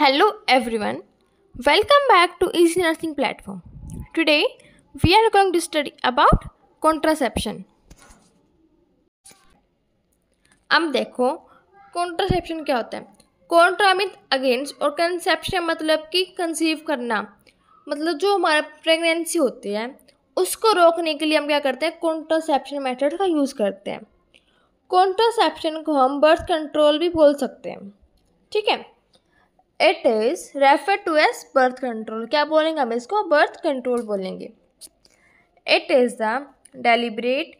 Hello everyone, welcome back to Easy nursing platform today we are going to study about contraception अब देखो contraception क्या होता है कॉन्ट्रामित against और कंसेप्शन मतलब कि कंसीव करना मतलब जो हमारा प्रेगनेंसी होती है उसको रोकने के लिए हम क्या करते हैं कॉन्ट्रासेप्शन मेथड का यूज़ करते हैं कॉन्ट्रासेप्शन को हम बर्थ कंट्रोल भी बोल सकते हैं ठीक है it is refer to as birth control क्या बोलेंगे हम इसको बर्थ कंट्रोल बोलेंगे it is the deliberate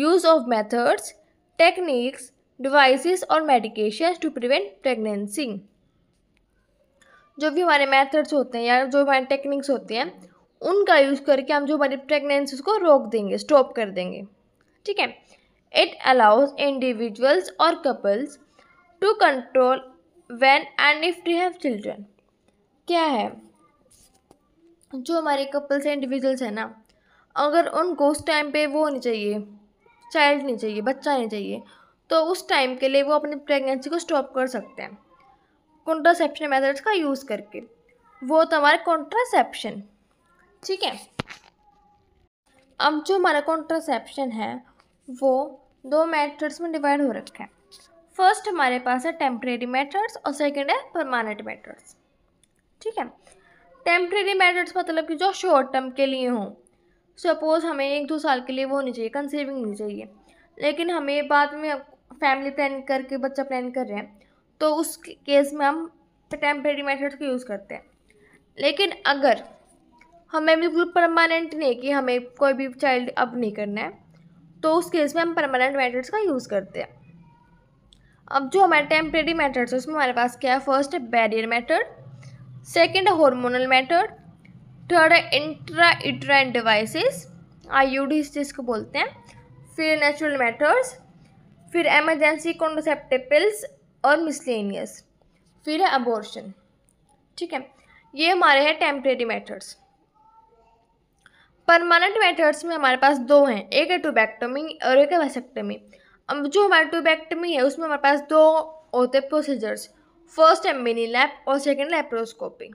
use of methods techniques devices और मेडिकेशंस टू प्रिवेंट प्रेगनेंसी जो भी हमारे मेथड्स होते हैं या जो हमारे टेक्निक्स होते हैं उनका यूज़ करके हम जो हमारी प्रेगनेंसीज को रोक देंगे स्टॉप कर देंगे ठीक है इट अलाउज इंडिविजुअल्स और couples to control when and if to have children क्या है जो हमारे कपल्स हैं इंडिविजुअल्स हैं ना अगर उनको उस टाइम पे वो नहीं चाहिए चाइल्ड नहीं चाहिए बच्चा नहीं चाहिए तो उस टाइम के लिए वो अपनी प्रेगनेंसी को स्टॉप कर सकते हैं कॉन्ट्रासेप्शन मेथड्स का यूज़ करके वो तो हमारा कॉन्ट्रासेप्शन ठीक है अब जो हमारा कॉन्ट्रासेप्शन है वो दो मेथड्स में डिवाइड हो रखा है फर्स्ट हमारे पास है टेम्प्रेरी मैटर्स और सेकेंड है परमानेंट मैटर्स ठीक है टेम्प्रेरी मैटर्स मतलब कि जो शॉर्ट टर्म के लिए हों सपोज़ हमें एक दो साल के लिए वो होनी चाहिए कंसेविंग होनी चाहिए लेकिन हमें बाद में फैमिली प्लान करके बच्चा प्लान कर रहे हैं तो उस केस में हम टेम्प्रेरी मैथड्स को यूज़ करते हैं लेकिन अगर हमें बिल्कुल परमानेंट नहीं कि हमें कोई भी चाइल्ड अब नहीं करना है तो उस केस में हम परमानेंट मैथड्स का यूज़ करते हैं अब जो हमारे टेम्प्रेरी मेथड्स है उसमें हमारे पास क्या है फर्स्ट है बैरियर मेथड सेकेंड है हॉर्मोनल मेथड थर्ड है इंट्रा इट्राइन डिवाइसेस डी जिसको बोलते हैं फिर नेचुरल मेथड्स फिर एमरजेंसी कॉन्ट्रोसेप्टिव पिल्स और मिसलेनियस फिर है अबॉर्शन ठीक है ये हमारे हैं टेम्प्रेरी मैथड्स परमानेंट मैथड्स में हमारे पास दो हैं एक है टोबैक्टोमी और एक है वैसेक्टोमी अब जो हमारे टूबैक्टमी है उसमें हमारे पास दो होते हैं प्रोसीजर्स फर्स्ट है मिनी लैप और सेकेंड लेप्रोस्कोपी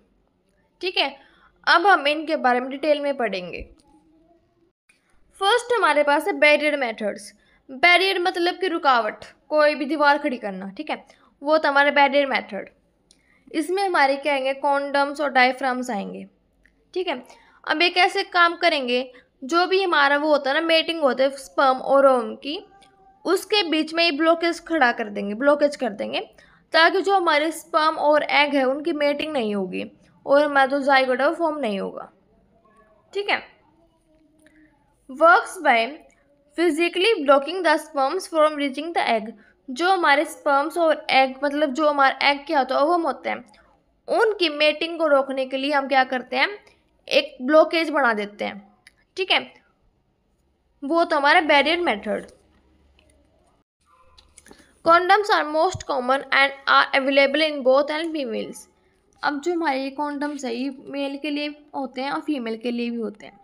ठीक है अब हम इनके बारे में डिटेल में पढ़ेंगे फर्स्ट हमारे पास है बैरियर मेथड्स बैरियर मतलब कि रुकावट कोई भी दीवार खड़ी करना ठीक है वो तो हमारे बैरियर मेथड इसमें हमारे क्या आएंगे कॉन्डम्स और डायफ्राम्स आएंगे ठीक है अब ये कैसे काम करेंगे जो भी हमारा वो होता है ना मेटिंग होता है स्पर्म और ओम की उसके बीच में ये ब्लॉकेज खड़ा कर देंगे ब्लॉकेज कर देंगे ताकि जो हमारे स्पर्म और एग है उनकी मेटिंग नहीं होगी और हमारा जो जाइगोट है वो फॉर्म नहीं होगा ठीक है works by physically blocking the sperms from reaching the egg जो हमारे स्पर्म्स और एग मतलब जो हमारे एग क्या होता है वो होते हैं उनकी मेटिंग को रोकने के लिए हम क्या करते हैं एक ब्लॉकेज बना देते हैं ठीक है वो तो हमारा barrier method condoms are most common and are available in both and females अब जो हमारे ये कॉन्डम्स है ये मेल के लिए होते हैं और फीमेल के लिए भी होते हैं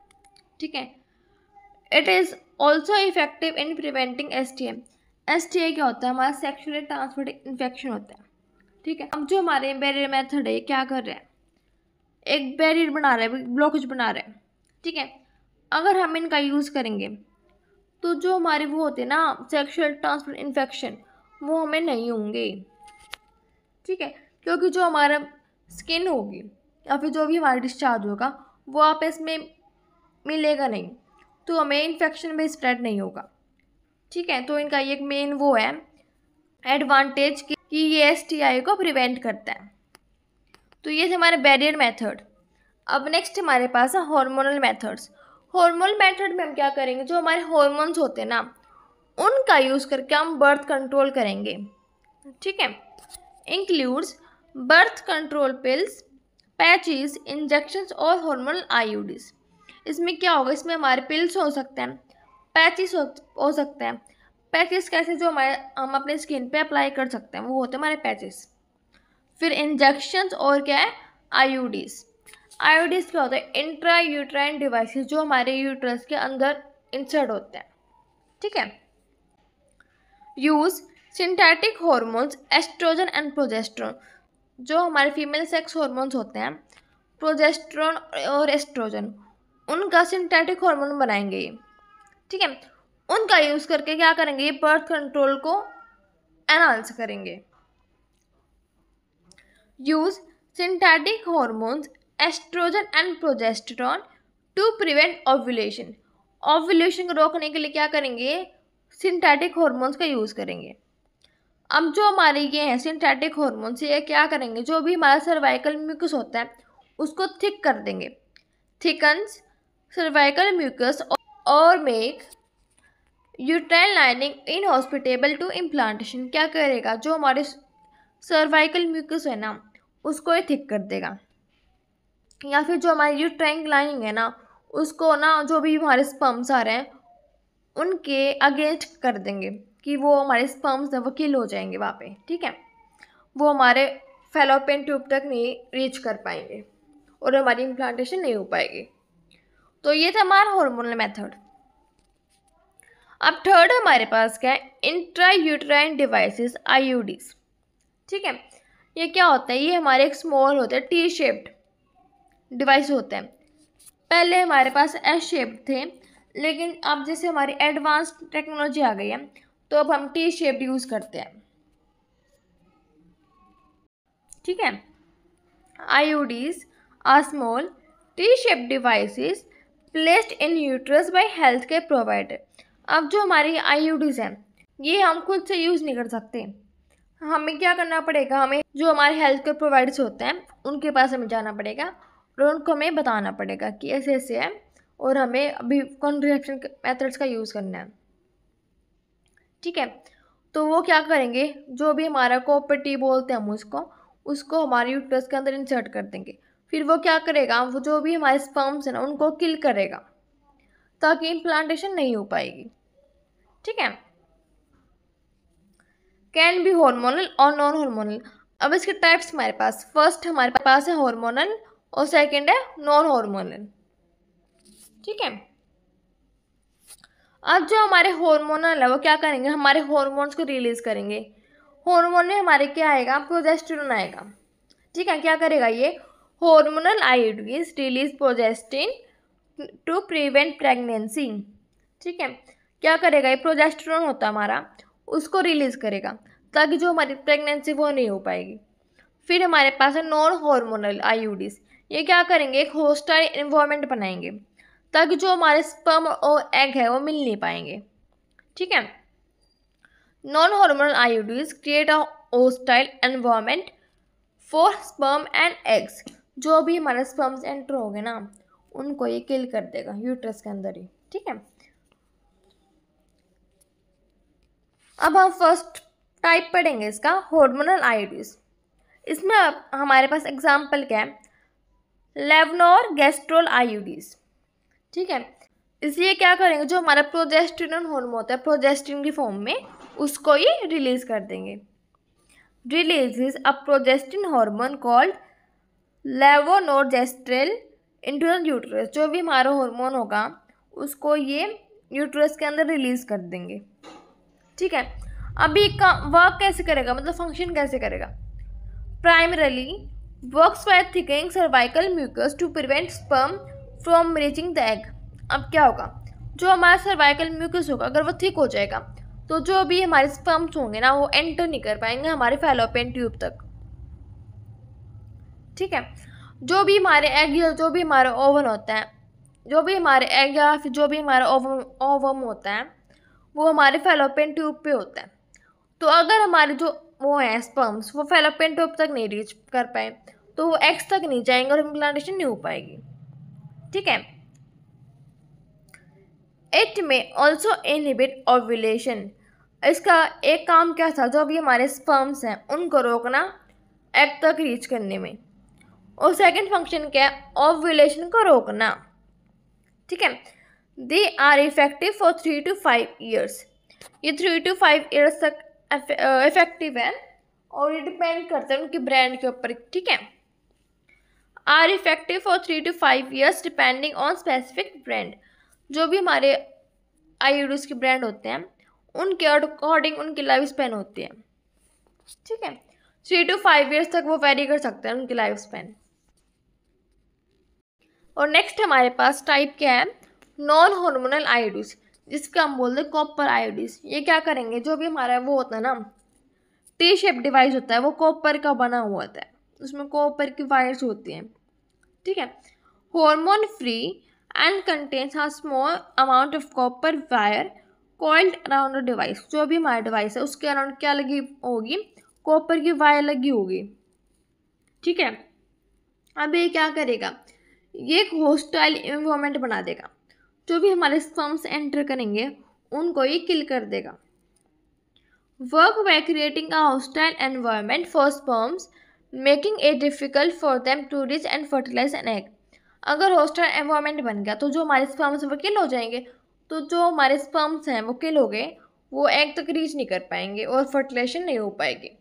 ठीक है it is also effective in preventing S T S T क्या होता है हमारा सेक्शुअल ट्रांसफर इन्फेक्शन होता है ठीक है अब जो हमारे बैरियर मेथड है क्या कर रहे हैं एक बैरियर बना रहे हैं ब्लॉकेज बना रहे हैं ठीक है अगर हम इनका यूज़ करेंगे तो जो हमारे वो होते हैं ना सेक्शुअल ट्रांसफर इन्फेक्शन वो हमें नहीं होंगे ठीक है क्योंकि जो हमारा स्किन होगी या फिर जो भी हमारा डिस्चार्ज होगा वो आप इसमें मिलेगा नहीं तो हमें इन्फेक्शन में स्प्रेड नहीं होगा ठीक है तो इनका एक मेन वो है एडवांटेज कि ये एस को प्रिवेंट करता है तो ये थे हमारे बैरियर मेथड अब नेक्स्ट हमारे पास है हार्मोनल मेथड्स हार्मोनल मेथड में हम क्या करेंगे जो हमारे हॉर्मोन्स होते हैं ना उनका यूज़ करके हम बर्थ कंट्रोल करेंगे ठीक है includes birth control pills patches injections और हार्मोनल आईयूडीज इसमें क्या होगा इसमें हमारे पिल्स हो सकते हैं पैचिस हो सकते हैं पैचिस कैसे जो हमारे हम अपने स्किन पे अप्लाई कर सकते हैं वो होते हैं हमारे पैचिस फिर इंजेक्शंस और क्या है आईयूडीज आईयूडीज क्या होता है इंट्रा यूट्राइन डिवाइस जो हमारे यूट्रस के अंदर इंसर्ट होते हैं ठीक है use synthetic hormones oestrogen and progesterone जो हमारे फीमेल सेक्स हॉर्मोन्स होते हैं प्रोजेस्ट्रॉन और एस्ट्रोजन उनका सिंथेटिक हॉर्मोन बनाएंगे ठीक है उनका यूज़ करके क्या करेंगे बर्थ कंट्रोल को एनहांस करेंगे use synthetic hormones oestrogen and progesterone to prevent ovulation ovulation को रोकने के लिए क्या करेंगे सिंथेटिक हॉर्मोन्स का यूज़ करेंगे अब जो हमारे ये हैं सिंथेटिक हॉर्मोन्स ये क्या करेंगे जो भी हमारा सर्वाइकल म्यूकस होता है उसको थिक कर देंगे थिकन्स सर्वाइकल म्यूकस और make uterine lining inhospitable to implantation क्या करेगा जो हमारे सर्वाइकल म्यूकस है ना उसको ये थिक कर देगा या फिर जो हमारी यूट्राइन लाइनिंग है ना उसको ना जो भी हमारे स्पम्स आ रहे हैं उनके अगेंस्ट कर देंगे कि वो हमारे स्पर्म्स हैं वो किल हो जाएंगे वहाँ पे ठीक है वो हमारे फेलोपियन ट्यूब तक नहीं रीच कर पाएंगे और हमारी इम्प्लांटेशन नहीं हो पाएगी तो ये था हमारा हॉर्मोनल मेथड अब थर्ड हमारे पास क्या है इंट्रा यूट्राइन डिवाइसेस आईयूडीज ठीक है ये क्या होता है ये हमारे एक स्मॉल होते हैं टी शेप्ड डिवाइस होते हैं पहले हमारे पास एस शेप थे लेकिन अब जैसे हमारी एडवांस टेक्नोलॉजी आ गई है तो अब हम टी शेप यूज़ करते हैं ठीक है IUDs are small T shape devices placed in uterus by health care provider अब जो हमारी डीज़ हैं ये हम खुद से यूज़ नहीं कर सकते हमें क्या करना पड़ेगा हमें जो हमारे हेल्थ केयर प्रोवाइडर्स होते हैं उनके पास हमें जाना पड़ेगा और उनको हमें बताना पड़ेगा कि ऐसे ऐसे है और हमें अभी कौन रिएक्शन मेथड्स का यूज़ करना है ठीक है तो वो क्या करेंगे जो भी हमारा टी बोलते हैं हम उसको उसको हमारे यूट्रस के अंदर इंसर्ट कर देंगे फिर वो क्या करेगा वो जो भी हमारे स्पर्म्स हैं ना उनको किल करेगा ताकि इम्प्लांटेशन नहीं हो पाएगी ठीक है कैन बी हॉर्मोनल और नॉन हॉर्मोनल अब इसके टाइप्स हमारे पास फर्स्ट हमारे पास है हॉर्मोनल और सेकेंड है नॉन हॉर्मोनल ठीक है अब जो हमारे हॉर्मोनल है वो क्या करेंगे हमारे हॉर्मोन्स को रिलीज़ करेंगे हॉर्मोन में हमारे क्या आएगा प्रोजेस्टिन आएगा ठीक है क्या करेगा ये hormonal IUDs release progestin to prevent pregnancy ठीक है क्या करेगा ये प्रोजेस्ट्रॉन होता हमारा उसको रिलीज़ करेगा ताकि जो हमारी प्रेगनेंसी वो नहीं हो पाएगी फिर हमारे पास है नॉन हॉर्मोनल आई ये क्या करेंगे एक होस्टाइल इन्वायरमेंट बनाएंगे तक जो हमारे स्पर्म और एग है वो मिल नहीं पाएंगे ठीक है non hormonal IUDs create a hostile environment for sperm and eggs जो भी हमारे स्पर्म्स एंटर होंगे ना उनको ये किल कर देगा यूट्रस के अंदर ही ठीक है अब हम फर्स्ट टाइप पढ़ेंगे इसका हॉर्मोनल आईडीज इसमें हमारे पास एग्जाम्पल क्या है लेवनोर गैस्ट्रोल आयोडीज़ ठीक है इसलिए क्या करेंगे जो हमारा प्रोजेस्टिन हॉर्मोन होता है प्रोजेस्टिन की फॉर्म में उसको ये रिलीज़ कर देंगे release a progestin hormone called levonorgestrel internal uterus जो भी हमारा हॉर्मोन होगा उसको ये यूट्रस के अंदर रिलीज़ कर देंगे ठीक है अभी का वर्क कैसे करेगा मतलब फंक्शन कैसे करेगा primarily works by thickening cervical mucus to prevent sperm from reaching the egg अब क्या होगा जो हमारा सर्वाइकल म्यूकस होगा अगर वो ठीक हो जाएगा तो जो भी हमारे स्पम्स होंगे ना वो एंटर नहीं कर पाएंगे हमारे फैलोपियन ट्यूब तक ठीक है जो भी हमारे एग या जो भी हमारा ओवन होता है जो भी हमारे एग या फिर जो भी हमारा ओवम ओवम होता है वो हमारे फैलोपेन ट्यूब पे होता है तो अगर हमारे जो वो हैं स्पम्स वो फेलोपियन ट्यूब तक नहीं रीच कर पाए तो वो एग्स तक नहीं जाएंगे और इम्प्लांटेशन नहीं हो पाएगी ठीक है इट में ऑल्सो इनहिबिट ओव्यूलेशन इसका एक काम क्या था जो अभी हमारे स्पर्म्स हैं उनको रोकना एग तक रीच करने में और सेकंड फंक्शन क्या है ओव्यूलेशन को रोकना ठीक है they are effective for three to five years ये थ्री टू फाइव ईयर्स तक इफेक्टिव है और ये डिपेंड करता है उनके ब्रांड के ऊपर ठीक है are effective for three to five years depending on specific brand जो भी हमारे आयुर्वेद के ब्रांड होते हैं उनके अकॉर्डिंग उनकी लाइफ स्पेन होती है ठीक है थ्री टू फाइव ईयर्स तक वो वेरी कर सकते हैं उनकी लाइफ स्पेन और नेक्स्ट हमारे पास टाइप क्या है नॉन हॉर्मोनल आयोडिस जिसके हम बोलते हैं कॉपर आयोडिस ये क्या करेंगे जो भी हमारा वो होता है ना टी शेप डिवाइस होता है वो कॉपर का बना हुआ होता है उसमें कॉपर की वायर्स होती हैं ठीक है hormone free and contains a small amount of copper wire coiled around device जो भी हमारा डिवाइस है उसके अराउंड क्या लगी होगी कॉपर की वायर लगी होगी ठीक है अब ये क्या करेगा ये एक होस्टाइल इन्वायरमेंट बना देगा जो भी हमारे स्पम्स एंटर करेंगे उनको ये किल कर देगा work by creating a hostile environment for sperms making it difficult for them to reach and fertilise an egg अगर हॉस्टल एनवायरमेंट बन गया तो जो हमारे स्पर्म्स वो किल हो जाएंगे तो जो हमारे स्पर्म्स हैं वो किल हो गए वो एग तक रीच नहीं कर पाएंगे और फर्टिलाइजेशन नहीं हो पाएगी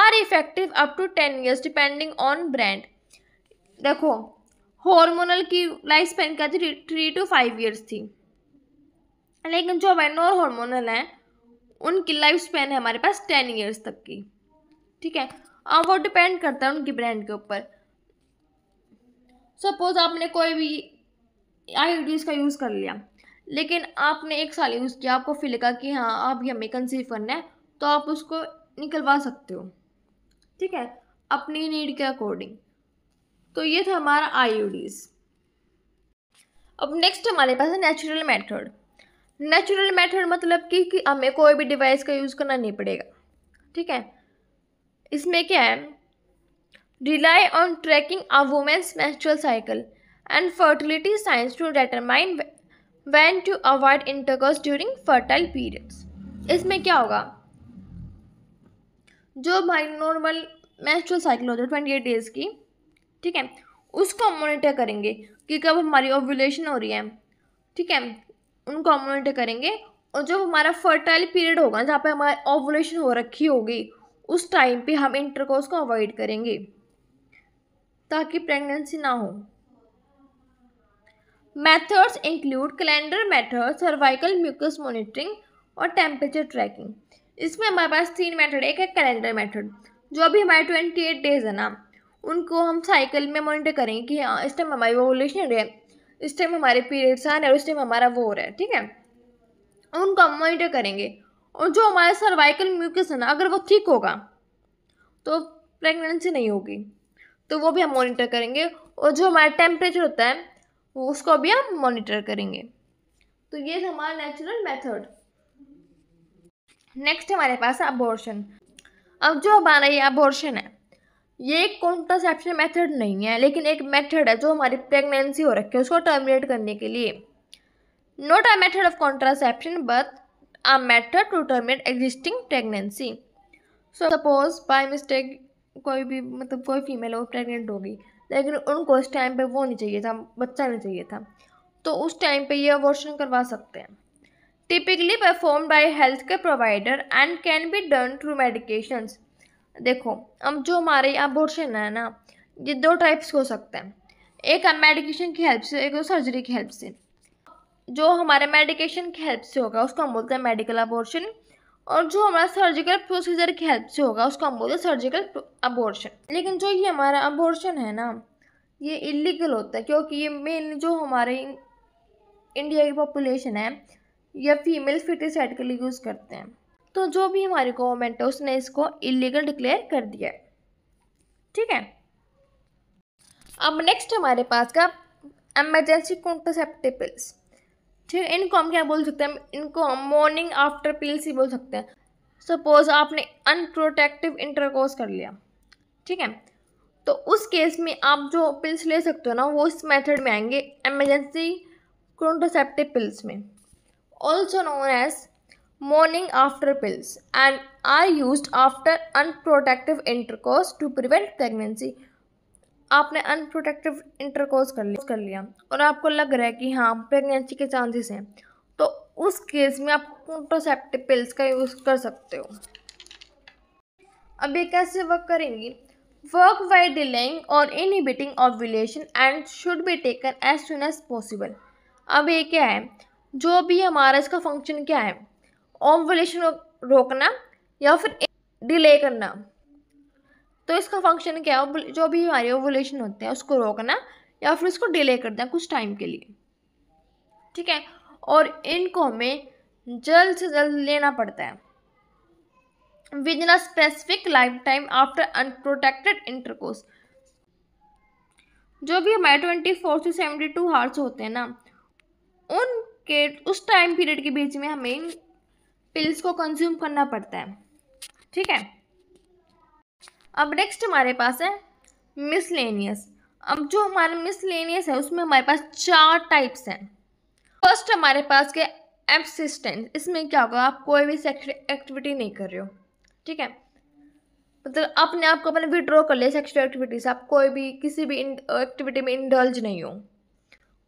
are effective up to ten years depending on brand देखो हॉर्मोनल की लाइफ स्पेन क्या थी थ्री टू फाइव ईयर्स थी लेकिन जो वेनोर हॉर्मोनल हैं उनकी लाइफ स्पेन है हमारे पास टेन ईयर्स तक की ठीक है अब हाँ, वो डिपेंड करता है उनकी ब्रांड के ऊपर सपोज़ आपने कोई भी आई का यूज़ कर लिया लेकिन आपने एक साल यूज़ किया आपको फील लगा कि हाँ आप ये हमें कंसीव करना है तो आप उसको निकलवा सकते हो ठीक है अपनी नीड के अकॉर्डिंग तो ये था हमारा आई अब नेक्स्ट हमारे पास है नेचुरल मेथड नेचुरल मेथड मतलब कि कि हमें कोई भी डिवाइस का यूज़ करना नहीं पड़ेगा ठीक है इसमें क्या है rely on tracking a women's menstrual cycle and fertility science to determine when to avoid intercourse during fertile periods इसमें क्या होगा जो भाई नॉर्मल मेंस्ट्रुअल साइकिल होती है ट्वेंटी एट डेज की ठीक है उसको हम मोनिटर करेंगे कि कब हमारी ओव्यूलेशन हो रही है ठीक है उनको हम मोनिटर करेंगे और जब हमारा फर्टाइल पीरियड होगा जहाँ पे हमारी ओवुलेशन हो रखी होगी उस टाइम पे हम इंटरकोर्स को अवॉइड करेंगे ताकि प्रेगनेंसी ना हो methods include calendar method cervical mucus monitoring और टेम्परेचर ट्रैकिंग इसमें हमारे पास तीन मेथड एक है कैलेंडर मेथड जो अभी हमारे ट्वेंटी एट डेज है ना उनको हम साइकिल में मॉनिटर करेंगे कि हाँ इस टाइम हमारी ओवोलेशन है इस टाइम हमारे पीरियड्स आ रहे हैं और इस टाइम हमारा वो हो रहा है ठीक है उनको हम मॉनिटर करेंगे और जो हमारा सर्वाइकल म्यूकस है ना अगर वो ठीक होगा तो प्रेगनेंसी नहीं होगी तो वो भी हम मॉनिटर करेंगे और जो हमारा टेम्परेचर होता है वो उसको भी हम मॉनिटर करेंगे तो ये हमारा नेचुरल मेथड नेक्स्ट हमारे पास अबॉर्शन अब जो हमारा ये अबॉर्शन है ये एक कॉन्ट्रासेप्शन मेथड नहीं है लेकिन एक मेथड है जो हमारी प्रेगनेंसी हो रखी है उसको टर्मिनेट करने के लिए not a method of contraception but a method to terminate existing pregnancy. So suppose by mistake कोई भी मतलब कोई फीमेल हो प्रेगनेंट होगी लेकिन उनको उस टाइम पे वो नहीं चाहिए था बच्चा नहीं चाहिए था तो उस टाइम पे ये अबॉर्शन करवा सकते हैं typically perform by health care provider and can be done through medications देखो अब जो हमारे अबॉर्शन है ना ये दो टाइप्स हो सकते हैं एक मेडिकेशन की हेल्प से एक सर्जरी की हेल्प से जो हमारे मेडिकेशन की हेल्प से होगा उसको हम बोलते हैं मेडिकल अबॉर्शन और जो हमारा सर्जिकल प्रोसीजर की हेल्प से होगा उसको हम बोलते हैं सर्जिकल अबॉर्शन लेकिन जो ये हमारा अबॉर्शन है ना ये इलीगल होता है क्योंकि ये मेन जो हमारे इंडिया की पॉपुलेशन है या फीमेल एड के लिए यूज़ करते हैं तो जो भी हमारी गवर्नमेंट है उसने इसको इलीगल डिक्लेयर कर दिया है ठीक है अब नेक्स्ट हमारे पास का एमरजेंसी कॉन्ट्रासेप्टिव पिल्स ठीक तो है इनको हम क्या बोल सकते हैं इनको हम मॉर्निंग आफ्टर पिल्स ही बोल सकते हैं सपोज आपने अनप्रोटेक्टिव इंटरकोर्स कर लिया ठीक है तो उस केस में आप जो पिल्स ले सकते हो ना वो इस मेथड में आएंगे एमरजेंसी क्रोटोसेप्टिव पिल्स में also known as morning after pills and are use after unprotective intercourse to prevent pregnancy आपने अनप्रोटेक्टिव इंटरकोर्स कर लिया कर लिया और आपको लग रहा है कि हाँ प्रेगनेंसी के चांसेस हैं तो उस केस में आप कॉन्ट्रोसेप्टिव पिल्स का यूज़ कर सकते हो अब ये कैसे वर्क करेंगी वर्क बाय डिलेइंग और inhibiting ovulation and should be taken as soon as possible अब ये क्या है जो भी हमारा इसका फंक्शन क्या है ओवलेशन रोकना या फिर डिले करना तो इसका फंक्शन क्या है जो भी हमारे ओवुलेशन होते हैं उसको रोकना या फिर उसको डिले कर देना कुछ टाइम के लिए ठीक है और इनको हमें जल्द से जल्द लेना पड़ता है within a specific life time after unprotected intercourse जो भी हमारे ट्वेंटी फोर से सेवेंटी टू हार्स होते हैं ना उनके उस टाइम पीरियड के बीच में हमें पिल्स को कंज्यूम करना पड़ता है ठीक है अब नेक्स्ट हमारे पास है मिसलेनियस अब जो हमारा मिसलेनियस है उसमें हमारे पास चार टाइप्स हैं फर्स्ट हमारे पास के एब्सिस्टेंस इसमें क्या होगा आप कोई भी सेक्शुअल एक्टिविटी नहीं कर रहे हो ठीक है मतलब अपने आप को अपने विड्रॉ कर लिया सेक्शुअल एक्टिविटी से आप कोई भी किसी भी एक्टिविटी में इंडल्ज नहीं हो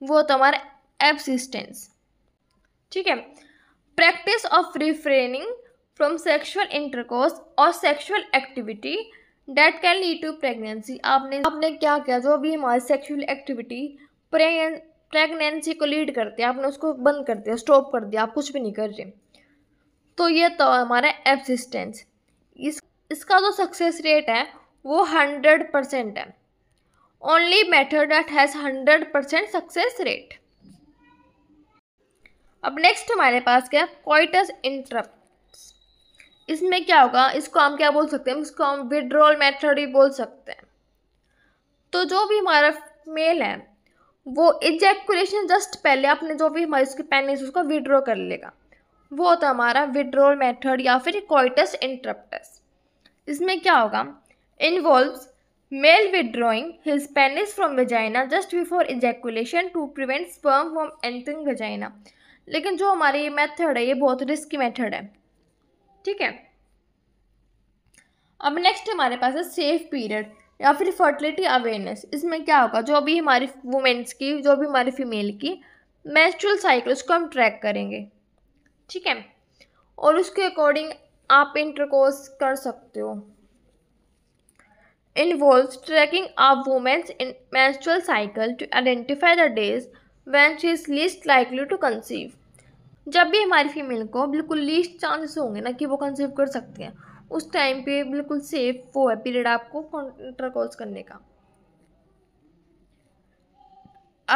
वो तो हमारा एब्सिस्टेंस ठीक है practice of refraining from sexual intercourse और sexual activity that can lead to pregnancy आपने आपने क्या किया जो भी हमारी सेक्सुअल एक्टिविटी प्रेगनेंसी को लीड करते हैं आपने उसको बंद कर दिया स्टॉप कर दिया आप कुछ भी नहीं कर रहे तो ये तो हमारा एब्सिस्टेंस इस इसका जो सक्सेस रेट है वो हंड्रेड परसेंट है only method that has hundred percent success rate अब नेक्स्ट हमारे पास क्या कोइटस इंटरप्ट इसमें क्या होगा इसको हम क्या बोल सकते हैं इसको हम विड्रॉल मेथड भी बोल सकते हैं तो जो भी हमारा मेल है वो इजैकुलेशन जस्ट पहले अपने जो भी हमारे उसकी पेनिस उसको विड्रॉ कर लेगा वो होता है हमारा विड्रॉल मेथड या फिर कोइटस इंटरप्टस इसमें क्या होगा involve male withdrawing his penis from vagina just before ejaculation to prevent sperm from entering vagina लेकिन जो हमारी ये मेथड है ये बहुत रिस्की मेथड है ठीक है अब नेक्स्ट हमारे पास है सेफ पीरियड या फिर फर्टिलिटी अवेयरनेस इसमें क्या होगा जो भी हमारी वुमेंस की जो भी हमारी फीमेल की मैचुरल साइकिल उसको हम ट्रैक करेंगे ठीक है और उसके अकॉर्डिंग आप इंटरकोर्स कर सकते हो tracking tracking a in natural cycle to identify the days when she is least likely to conceive जब भी हमारी फीमेल को बिल्कुल लीस्ट चांसेस होंगे ना कि वो कंसीव कर सकती हैं उस टाइम पे बिल्कुल सेफ वो है पीरियड आपको कॉन्ट्राकॉज करने का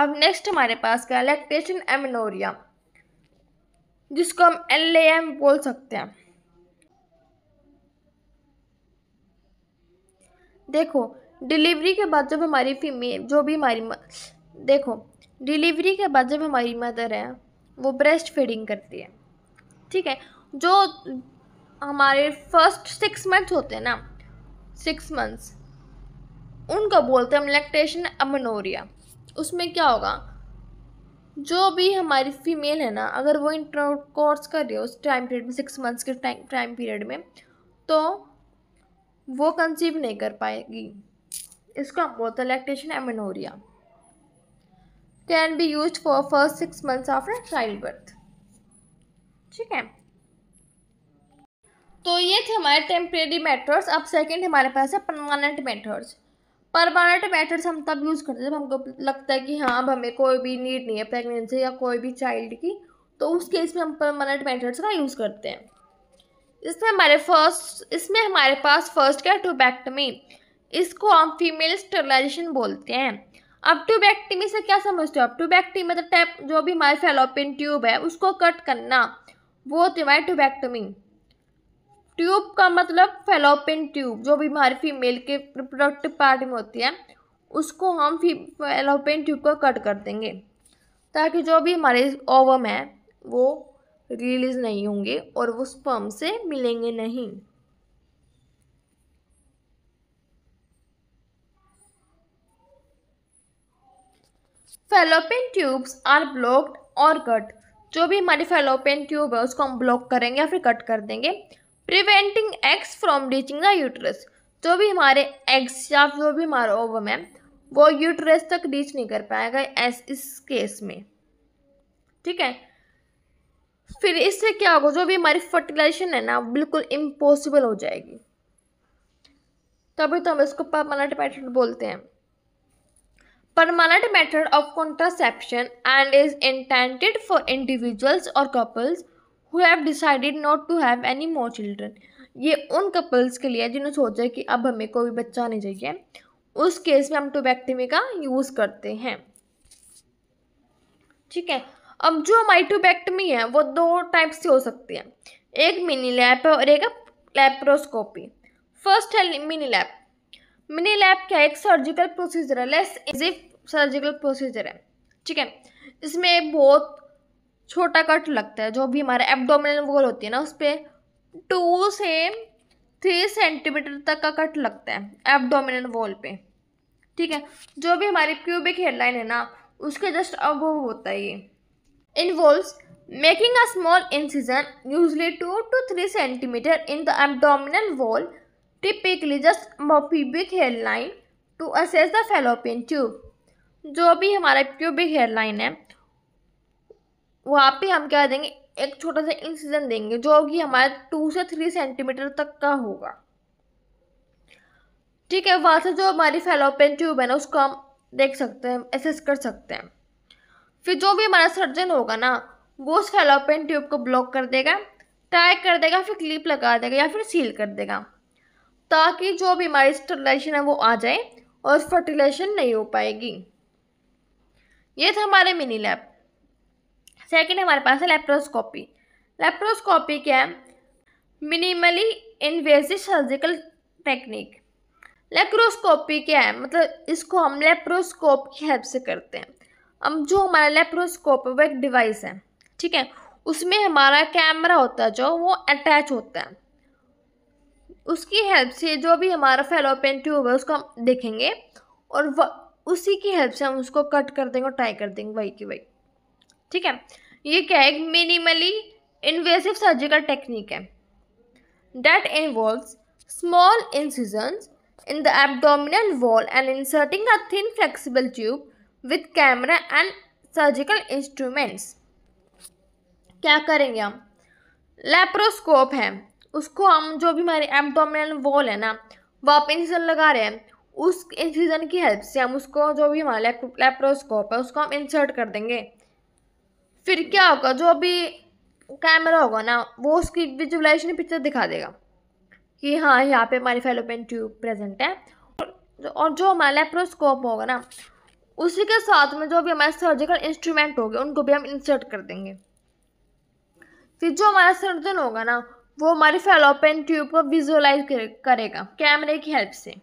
अब नेक्स्ट हमारे पास क्या लैक्टेशन एमिनोरिया जिसको हम एल एम बोल सकते हैं देखो डिलीवरी के बाद जब हमारी फीमेल जो भी हमारी देखो डिलीवरी के बाद जब हमारी मदर है वो ब्रेस्ट फीडिंग करती है ठीक है जो हमारे फर्स्ट सिक्स मंथ्स होते हैं ना सिक्स मंथ्स उनको बोलते हैं हम लैक्टेशन अमनोरिया उसमें क्या होगा जो भी हमारी फीमेल है ना अगर वो इंटर कोर्स कर रही है उस टाइम पीरियड में सिक्स मंथ्स के टाइम टाइम पीरियड में तो वो कंसीव नहीं कर पाएगी इसको हम बोलते हैं lactation amenorrhea can be use for first six months after child birth ठीक है तो ये थे हमारे टेम्परेरी मेथड्स अब सेकंड हमारे पास है परमानेंट मेथड्स परमानेंट मेथड्स हम तब यूज़ करते हैं जब हमको लगता है कि हाँ अब हमें कोई भी नीड नहीं है प्रेगनेंसी या कोई भी चाइल्ड की तो उस केस में हम परमानेंट मेथड्स का यूज़ करते हैं इसमें हमारे फर्स्ट इसमें हमारे पास फर्स्ट क्या टोबैक्टमी इसको हम फीमेल स्टरलाइजेशन बोलते हैं अपटूबैक्टीमी से क्या समझते हो अपटूबैक्टीमी मतलब टैप जो भी हमारे फेलोपिन ट्यूब है उसको कट करना वो होती हमारी टूबैक्टमी ट्यूब का मतलब फेलोपिन ट्यूब जो भी हमारे फीमेल के प्रोडक्ट पार्ट में होती है उसको हम फेलोपिन ट्यूब को कट कर देंगे ताकि जो भी हमारे ओवम है वो रिलीज़ नहीं होंगे और वो स्पर्म से मिलेंगे नहीं फेलोपिन ट्यूब्स आर ब्लॉक्ड और कट जो भी हमारी फेलोपिन ट्यूब है उसको हम ब्लॉक करेंगे या फिर कट कर देंगे preventing eggs from reaching the uterus जो भी हमारे एग्स या जो भी हमारा ओवम है वो यूट्रस तक रीच नहीं कर पाएगा एस इस केस में ठीक है फिर इससे क्या होगा जो भी हमारी फर्टिलाइजेशन है ना बिल्कुल इम्पॉसिबल हो जाएगी तभी तो हम इसको पर्मानेंट पैटर्न बोलते हैं permanent method of contraception and is intended for individuals or couples who have decided not to have any more children ये उन कपल्स के लिए जिन्होंने सोचा कि अब हमें कोई बच्चा नहीं चाहिए उस केस में हम टोबैक्टिमी तो का यूज़ करते हैं ठीक है अब जो हमारी टोबैक्टमी है वो दो टाइप से हो सकती है एक मिनी लैप और एक लैप्रोस्कोपी फर्स्ट है मिनी लैप मिनी लैप क्या एक सर्जिकल प्रोसीजर है less is if surgical procedure है ठीक है इसमें बहुत छोटा कट लगता है जो भी हमारे एब्डोमिनल वॉल होती है ना उस पर टू से थ्री सेंटीमीटर तक का कट लगता है एब्डोमिनल वॉल पे ठीक है जो भी हमारी प्यूबिक हेडलाइन है ना उसके जस्ट अब होता है ये walls making a small incision usually two to three centimetre in the abdominal wall typically just about pubic hairline to access the fallopian tube जो भी हमारा प्यूबिक हेयर लाइन है वहाँ पे हम क्या देंगे एक छोटा सा इंसिजन देंगे जो कि हमारा टू से थ्री सेंटीमीटर तक का होगा ठीक है वहाँ से जो हमारी फेलोपेन ट्यूब है ना उसको हम देख सकते हैं एसेस कर सकते हैं फिर जो भी हमारा सर्जन होगा ना वो उस फेलोपेन ट्यूब को ब्लॉक कर देगा टाइट कर देगा फिर क्लिप लगा देगा या फिर सील कर देगा ताकि जो भी हमारी स्टरलाइजेशन है वो आ जाए और फर्टिलाइजेशन नहीं हो पाएगी ये था हमारे मिनी लैब सेकेंड हमारे पास है लेप्रोस्कोपी लेप्रोस्कोपी क्या है minimally invasive surgical technique laparoscopy क्या है मतलब इसको हम लेप्रोस्कोप की हेल्प से करते हैं अब जो हमारा लेप्रोस्कोप है वो एक डिवाइस है ठीक है उसमें हमारा कैमरा होता है जो वो अटैच होता है उसकी हेल्प से जो भी हमारा फेलोपेन ट्यूब है उसको हम देखेंगे और उसी की हेल्प से हम उसको कट कर देंगे और टाई कर देंगे वही की वही ठीक है ये क्या है मिनिमली इन्वेसिव सर्जिकल टेक्निक है that involve small incisions in the abdominal wall and inserting a thin flexible tube with camera and surgical instruments क्या करेंगे हम लेप्रोस्कोप है उसको हम जो भी हमारे एबडोमिनल वॉल है ना वो आप इंसन लगा रहे हैं उस इंसिजन की हेल्प से हम उसको जो भी हमारा लेप्रोस्कोप है उसको हम इंसर्ट कर देंगे फिर क्या होगा जो अभी कैमरा होगा ना वो उसकी विजुअलाइजेशन पिक्चर दिखा देगा कि हाँ यहाँ पे हमारी फेलोपेन ट्यूब प्रेजेंट है और जो हमारा लेप्रोस्कोप होगा ना उसी के साथ में जो भी हमारे सर्जिकल इंस्ट्रूमेंट होगा उनको भी हम इंसर्ट कर देंगे फिर जो हमारा सर्जन होगा ना वो हमारी फेलोपेन ट्यूब को विजुअलाइज करेगा कैमरे की हेल्प से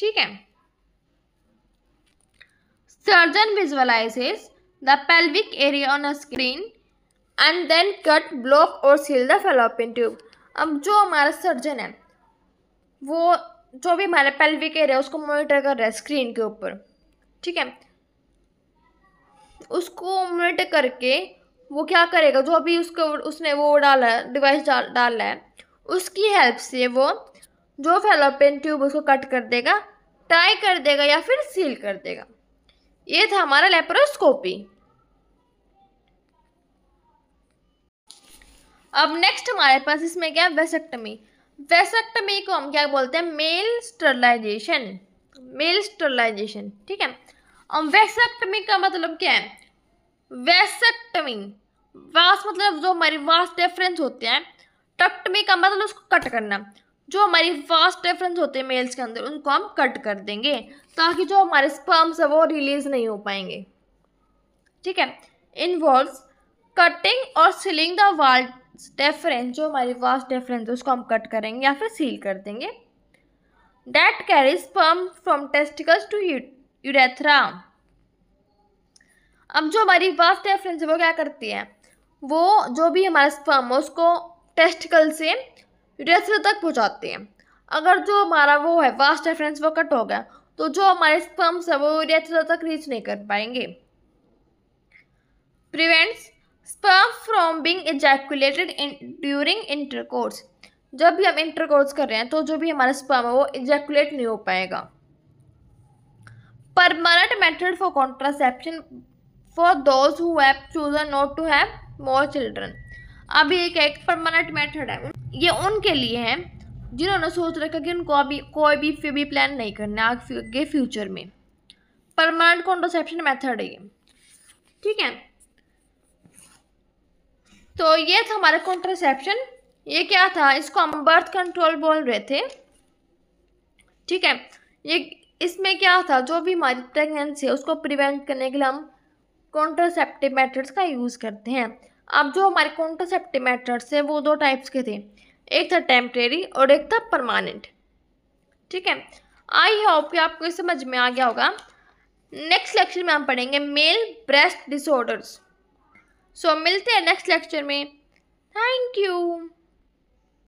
ठीक है surgeon visualise the pelvic area on a screen and then cut block और सील द फेलोपिन ट्यूब अब जो हमारा सर्जन है वो जो भी हमारा पेल्विक एरिया है उसको मॉनिटर कर रहा है स्क्रीन के ऊपर ठीक है उसको मोनिटर करके वो क्या करेगा जो अभी उसको उसने वो डाला है डिवाइस डाल डाला है उसकी हेल्प से वो जो फेलोपिन ट्यूब उसको कट कर देगा टाई कर देगा या फिर सील कर देगा ये था हमारा लेप्रोस्कोपी अब नेक्स्ट हमारे पास इसमें क्या है वेसेक्टमी वेसेक्टमी को हम क्या बोलते हैं मेल स्टरलाइजेशन मेल स्टरलाइजेशन ठीक है और वेसेक्टमी का मतलब क्या है वेसेक्टमी वास मतलब जो हमारी वास डिफरेंस होते हैं टक्टमी का मतलब उसको कट करना जो हमारी फास्ट डिफरेंस होते हैं मेल्स के अंदर उनको हम कट कर देंगे ताकि जो हमारे स्पर्म्स है वो रिलीज नहीं हो पाएंगे ठीक है इन्वॉल्व कटिंग और सीलिंग द वाल डेफरेंस जो हमारी वास्ट डेफरेंस है उसको हम कट करेंगे या फिर सील कर देंगे that carry sperm from testicles to urethra अब जो हमारी वास्ट डेफरेंस है वो क्या करती है वो जो भी हमारा स्पर्म है उसको टेस्टिकल से यूटेंसिल तक पहुँचाते हैं अगर जो हमारा वो है वास्ट रेफरेंस वो कट हो गया तो जो हमारे स्पर्म्स है वो यूटेंसिल तक रीच नहीं कर पाएंगे prevents sperm from being in during intercourse जब भी हम इंटरकोर्स कर रहे हैं तो जो भी हमारा स्पर्म है वो इजैकुलेट नहीं हो पाएगा permanent method for contraception for those who have chosen not to have more children अभी एक एक परमानेंट मेथड है ये उनके लिए है जिन्होंने सोच रखा कि उनको अभी कोई भी फिर भी प्लान नहीं करना आगे फ्यूचर में परमानेंट कॉन्ट्रोसेप्शन मेथड है ये ठीक है तो ये था हमारा कॉन्ट्रोसेप्शन ये क्या था इसको हम बर्थ कंट्रोल बोल रहे थे ठीक है ये इसमें क्या था जो भी हमारी प्रेगनेंसी है उसको प्रिवेंट करने के लिए हम कॉन्ट्रोसेप्टिव मेथड्स का यूज़ करते हैं अब जो हमारे कॉन्ट्रोसेप्टिव मेथड्स हैं वो दो टाइप्स के थे एक था टेम्परेरी और एक था परमानेंट ठीक है आई होप कि आपको ये समझ में आ गया होगा नेक्स्ट लेक्चर में हम पढ़ेंगे मेल ब्रेस्ट डिसऑर्डर्स सो मिलते हैं नेक्स्ट लेक्चर में थैंक यू